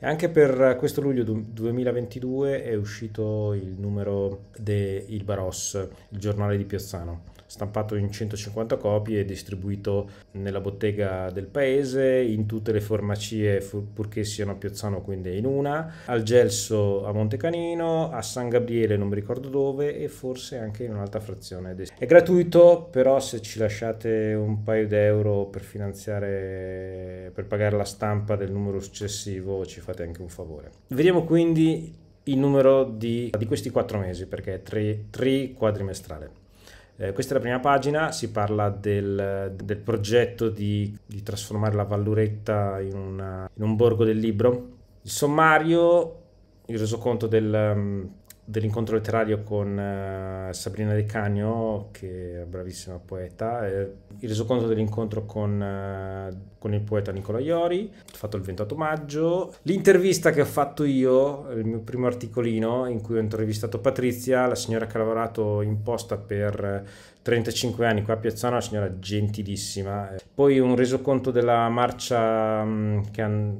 Anche per questo luglio 2022 è uscito il numero de Il Baros, il giornale di Piazzano, stampato in 150 copie e distribuito nella bottega del paese, in tutte le farmacie purché siano a Piazzano, quindi in una, al Gelso a Montecanino, a San Gabriele non mi ricordo dove e forse anche in un'altra frazione. È gratuito, però se ci lasciate un paio d'euro per finanziare, per pagare la stampa del numero successivo ci fa fate anche un favore. Vediamo quindi il numero di, di questi quattro mesi, perché è tri, tri-quadrimestrale. Eh, questa è la prima pagina, si parla del, del progetto di, di, trasformare la Valluretta in, una, in, un borgo del libro. Il sommario, il resoconto del, dell'incontro letterario con eh, Sabrina De Cagno, che è bravissima poeta, il resoconto dell'incontro con, eh, con, il poeta Nicola Iori, fatto il 28 maggio, l'intervista che ho fatto io, il mio primo articolino in cui ho intervistato Patrizia, la signora che ha lavorato in posta per 35 anni qua a Piazzano, una signora gentilissima. Poi un resoconto della marcia mm,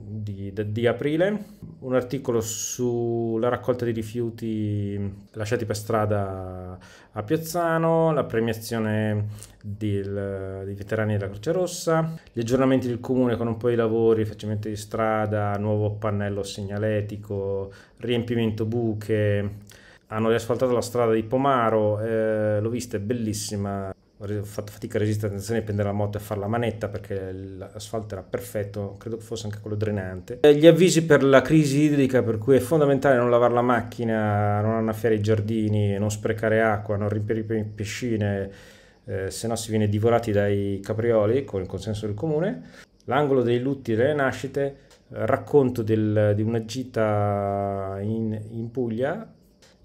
di, di aprile, un articolo sulla raccolta di rifiuti mm, lasciati per strada a Piazzano, la premiazione del, dei veterani della Croce Rossa, gli aggiornamenti del comune con un po' i lavori, facimento di strada, nuovo pannello segnaletico, riempimento buche hanno riasfaltato la strada di Pomaro, eh, l'ho vista, è bellissima. Ho fatto fatica a resistere attenzione a prendere la moto e fare la manetta perché l'asfalto era perfetto, credo che fosse anche quello drenante. Eh, gli avvisi per la crisi idrica, per cui è fondamentale non lavare la macchina, non annaffiare i giardini, non sprecare acqua, non riempire le piscine, eh, se no si viene divorati dai caprioli con il consenso del comune. L'angolo dei lutti e delle nascite, racconto del, di una gita in, in Puglia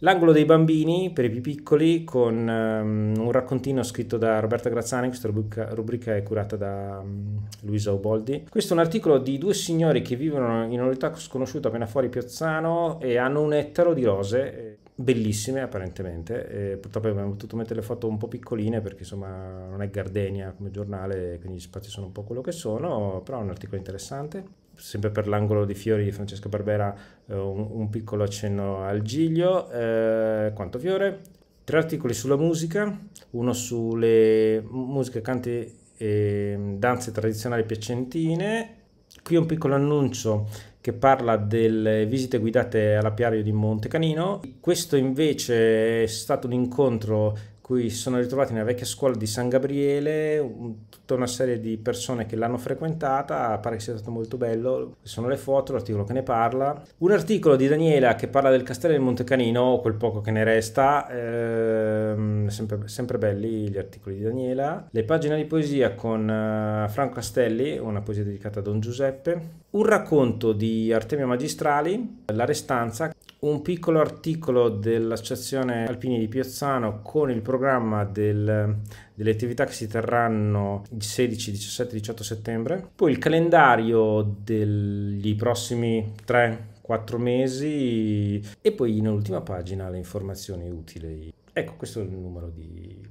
L'angolo dei bambini per i più piccoli con um, un raccontino scritto da Roberta Grazzani, questa rubrica, rubrica è curata da um, Luisa Uboldi. Questo è un articolo di due signori che vivono in una realtà sconosciuta appena fuori Piazzano e hanno un ettaro di rose eh, bellissime apparentemente e purtroppo abbiamo potuto mettere le foto un po' piccoline perché insomma non è Gardenia come giornale quindi gli spazi sono un po' quello che sono però è un articolo interessante sempre per l'angolo di fiori di Francesco Barbera, eh, un, un, piccolo accenno al Giglio. Eh, quanto fiore? Tre articoli sulla musica, uno sulle musiche, canti e danze tradizionali piacentine. Qui un piccolo annuncio che parla delle visite guidate all'apiario di Montecanino. Questo invece è stato un incontro cui si sono ritrovati nella vecchia scuola di San Gabriele, un, tutta una serie di persone che l'hanno frequentata, pare che sia stato molto bello, ci sono le foto, l'articolo che ne parla. Un articolo di Daniela che parla del castello di Montecanino, quel poco che ne resta, ehm, sempre, sempre, belli gli articoli di Daniela. Le pagine di poesia con eh, Franco Castelli, una poesia dedicata a Don Giuseppe. Un racconto di Artemio Magistrali, La Restanza, un piccolo articolo dell'Associazione Alpini di Piazzano con il programma del, delle attività che si terranno il 16, 17, 18 settembre, poi il calendario degli prossimi 3-4 mesi e poi in ultima pagina le informazioni utili. Ecco, questo è l'ultimo numero, di,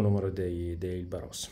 numero dei, dei Baros.